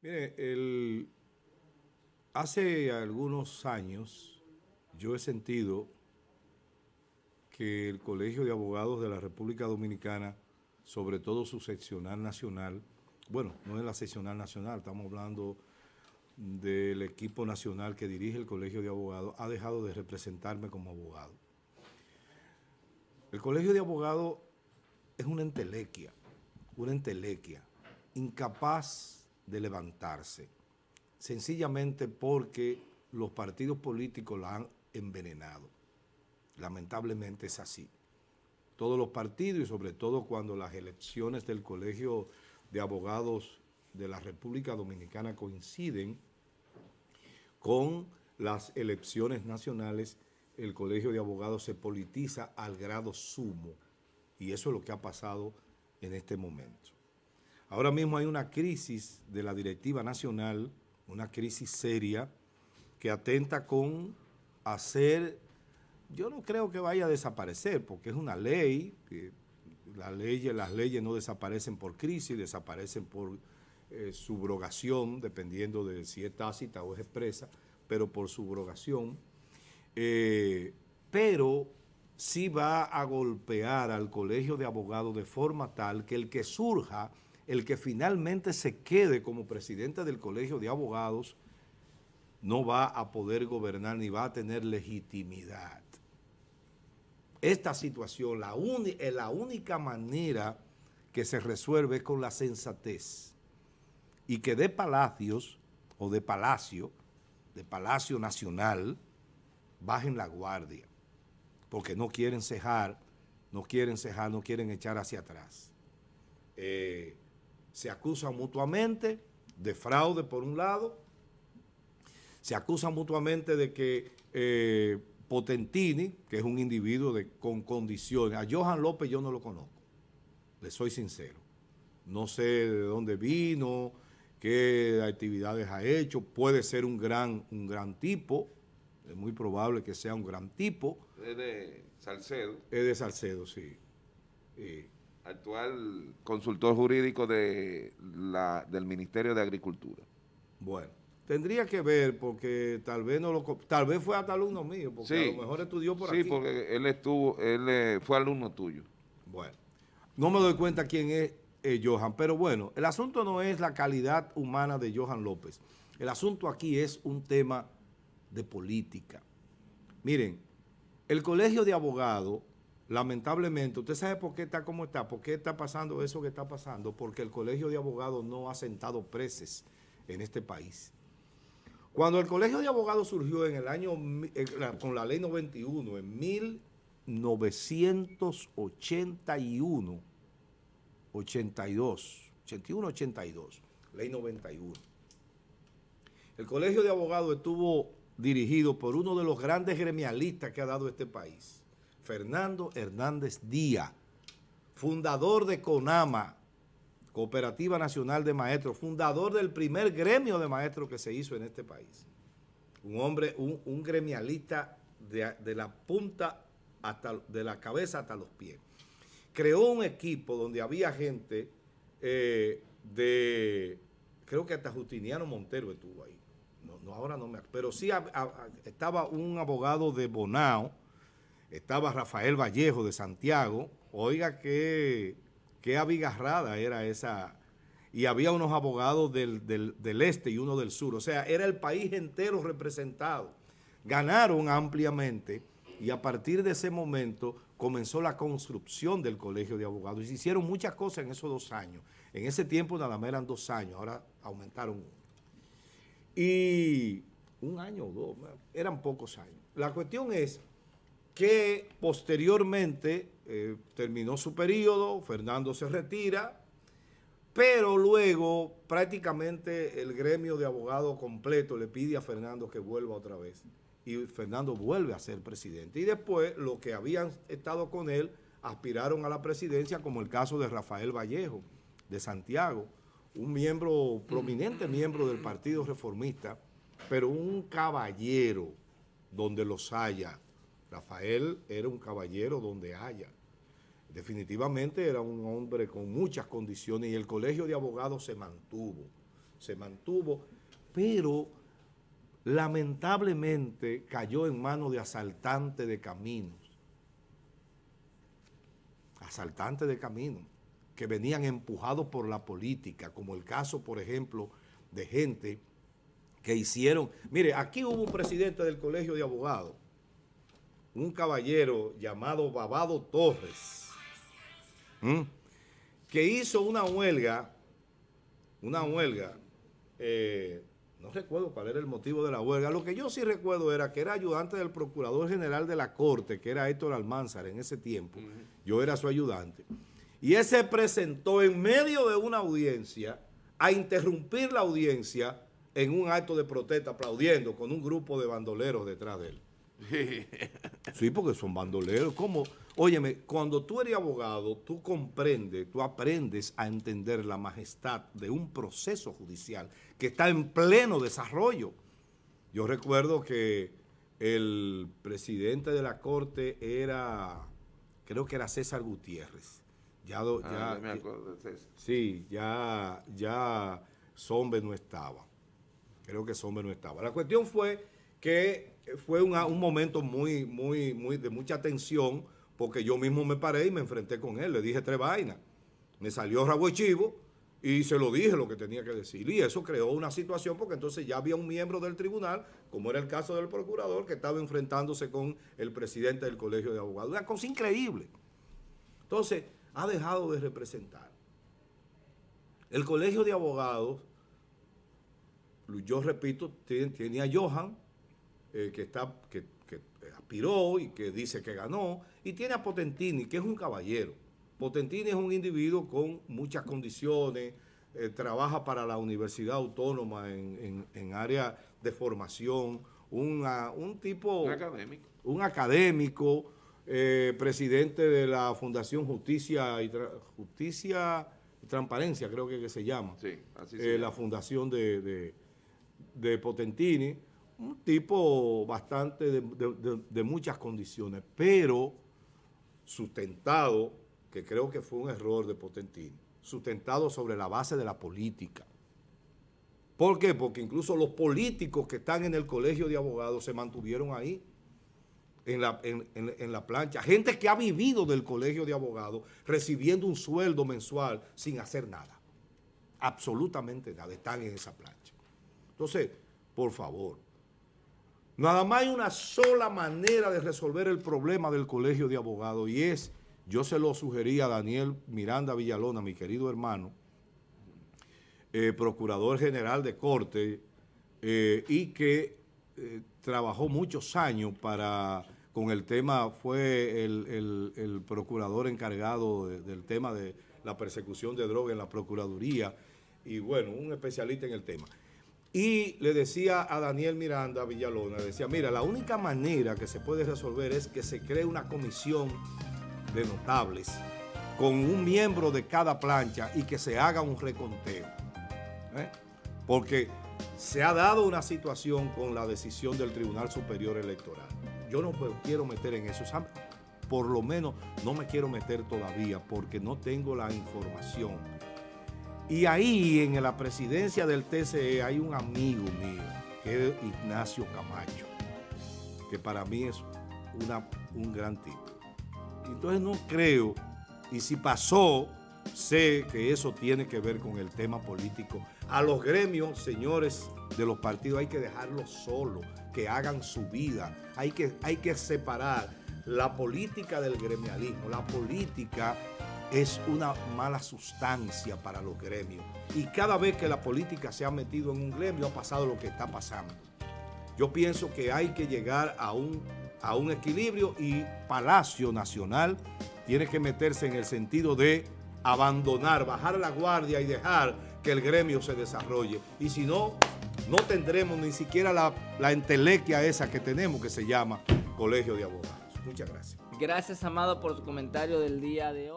Mire, hace algunos años yo he sentido que el Colegio de Abogados de la República Dominicana, sobre todo su seccional nacional, bueno, no es la seccional nacional, estamos hablando del equipo nacional que dirige el Colegio de Abogados, ha dejado de representarme como abogado. El Colegio de Abogados es una entelequia, una entelequia, incapaz de levantarse, sencillamente porque los partidos políticos la han envenenado. Lamentablemente es así. Todos los partidos y sobre todo cuando las elecciones del Colegio de Abogados de la República Dominicana coinciden con las elecciones nacionales, el Colegio de Abogados se politiza al grado sumo. Y eso es lo que ha pasado en este momento. Ahora mismo hay una crisis de la directiva nacional, una crisis seria, que atenta con hacer, yo no creo que vaya a desaparecer, porque es una ley, las leyes no desaparecen por crisis, desaparecen por eh, subrogación, dependiendo de si es tácita o es expresa, pero por subrogación. Eh, pero sí va a golpear al colegio de abogados de forma tal que el que surja el que finalmente se quede como presidente del Colegio de Abogados no va a poder gobernar ni va a tener legitimidad. Esta situación, la, eh, la única manera que se resuelve es con la sensatez y que de Palacios o de Palacio, de Palacio Nacional, bajen la guardia, porque no quieren cejar, no quieren cejar, no quieren echar hacia atrás. Eh, se acusan mutuamente de fraude por un lado, se acusan mutuamente de que eh, Potentini, que es un individuo de, con condiciones, a Johan López yo no lo conozco, le soy sincero, no sé de dónde vino, qué actividades ha hecho, puede ser un gran, un gran tipo, es muy probable que sea un gran tipo. Es de Salcedo. Es de Salcedo, sí consultor jurídico de del Ministerio de Agricultura. Bueno, tendría que ver porque tal vez no lo tal vez fue hasta alumno mío, porque a lo mejor estudió por aquí. Sí, porque él estuvo, él eh, fue alumno tuyo. Bueno, no me doy cuenta quién es eh, Johan, pero bueno, el asunto no es la calidad humana de Johan López. El asunto aquí es un tema de política. Miren, el Colegio de Abogados lamentablemente, ¿usted sabe por qué está como está? ¿Por qué está pasando eso que está pasando? Porque el Colegio de Abogados no ha sentado preces en este país. Cuando el Colegio de Abogados surgió en el año, con la ley 91, en 1981, 82, 81, 82, ley 91. El Colegio de Abogados estuvo dirigido por uno de los grandes gremialistas que ha dado este país, Fernando Hernández Díaz, fundador de CONAMA, Cooperativa Nacional de Maestros, fundador del primer gremio de maestros que se hizo en este país. Un hombre, un, gremialista de, la punta hasta, de la cabeza hasta los pies. Creó un equipo donde había gente eh, de, creo que hasta Justiniano Montero estuvo ahí. No, ahora no me pero sí estaba un abogado de Bonao, estaba Rafael Vallejo de Santiago, oiga qué, qué abigarrada era esa, y había unos abogados del, del este y uno del sur, o sea, era el país entero representado. Ganaron ampliamente y a partir de ese momento comenzó la construcción del Colegio de Abogados y se hicieron muchas cosas en esos dos años. En ese tiempo nada más eran dos años, ahora aumentaron uno. Y un año o dos, eran pocos años. La cuestión es que posteriormente eh, terminó su periodo, Fernando se retira, pero luego prácticamente el gremio de abogados completo le pide a Fernando que vuelva otra vez. Y Fernando vuelve a ser presidente. Y después los que habían estado con él aspiraron a la presidencia, como el caso de Rafael Vallejo, de Santiago, un miembro, prominente miembro del Partido Reformista, pero un caballero donde los haya, Rafael era un caballero donde haya. Definitivamente era un hombre con muchas condiciones y el colegio de abogados se mantuvo, se mantuvo, pero lamentablemente cayó en manos de asaltantes de caminos. Asaltantes de caminos que venían empujados por la política, como el caso, por ejemplo, de gente que hicieron... Mire, aquí hubo un presidente del colegio de abogados un caballero llamado Babado Torres, que hizo una huelga, una huelga, eh, no recuerdo cuál era el motivo de la huelga, lo que yo sí recuerdo era que era ayudante del Procurador General de la Corte, que era Héctor Almanzar en ese tiempo, yo era su ayudante, y él se presentó en medio de una audiencia a interrumpir la audiencia en un acto de protesta aplaudiendo con un grupo de bandoleros detrás de él. Sí. porque son bandoleros. ¿Cómo? Óyeme, cuando tú eres abogado, tú comprendes, tú aprendes a entender la majestad de un proceso judicial que está en pleno desarrollo. Yo recuerdo que el presidente de la corte era, creo que era César Gutiérrez. Ya, ah, me acuerdo de César. Sí, ya, ya Sombe no estaba. Creo que Sombe no estaba. La cuestión fue que fue un momento muy, muy, muy de mucha tensión, porque yo mismo me paré y me enfrenté con él, le dije tres vainas. Me salió rabo chivo y se lo dije lo que tenía que decir. Y eso creó una situación, porque entonces ya había un miembro del tribunal, como era el caso del procurador, que estaba enfrentándose con el presidente del colegio de abogados. Una cosa increíble. Entonces, ha dejado de representar. El colegio de abogados, yo repito, tiene a Johan, eh, que, está, que, aspiró y que dice que ganó, y tiene a Potentini, que es un caballero. Potentini es un individuo con muchas condiciones, eh, trabaja para la Universidad Autónoma en, área de formación, ah, un tipo... Un académico. Un académico, eh, presidente de la Fundación Justicia y, Justicia y Transparencia, creo que, que se llama. Sí, así se La fundación de, de Potentini un tipo bastante de, muchas condiciones, pero sustentado, que creo que fue un error de potentín sustentado sobre la base de la política. ¿Por qué? Porque incluso los políticos que están en el colegio de abogados se mantuvieron ahí, en la, en la plancha. Gente que ha vivido del colegio de abogados recibiendo un sueldo mensual sin hacer nada. Absolutamente nada. Están en esa plancha. Entonces, por favor, Nada más hay una sola manera de resolver el problema del colegio de abogados y es, yo se lo sugerí a Daniel Miranda Villalona, mi querido hermano, eh, procurador general de corte eh, y que eh, trabajó muchos años para, con el tema, fue el, procurador encargado del tema de la persecución de droga en la Procuraduría y bueno, un especialista en el tema. Y le decía a Daniel Miranda Villalona, decía, mira, la única manera que se puede resolver es que se cree una comisión de notables con un miembro de cada plancha y que se haga un reconteo. ¿eh? Porque se ha dado una situación con la decisión del Tribunal Superior Electoral. Yo no quiero meter en eso. Por lo menos no me quiero meter todavía porque no tengo la información y ahí en la presidencia del TCE hay un amigo mío, que es Ignacio Camacho, que para mí es un gran tipo. Entonces no creo, y si pasó, sé que eso tiene que ver con el tema político. A los gremios, señores de los partidos, hay que dejarlos solos, que hagan su vida. Hay que, hay que separar la política del gremialismo, la política es una mala sustancia para los gremios. Y cada vez que la política se ha metido en un gremio ha pasado lo que está pasando. Yo pienso que hay que llegar a un, a un equilibrio y Palacio Nacional tiene que meterse en el sentido de abandonar, bajar la guardia y dejar que el gremio se desarrolle. Y si no, no tendremos ni siquiera la, la entelequia esa que tenemos que se llama Colegio de Abogados. Muchas gracias. Gracias, Amado, por su comentario del día de hoy.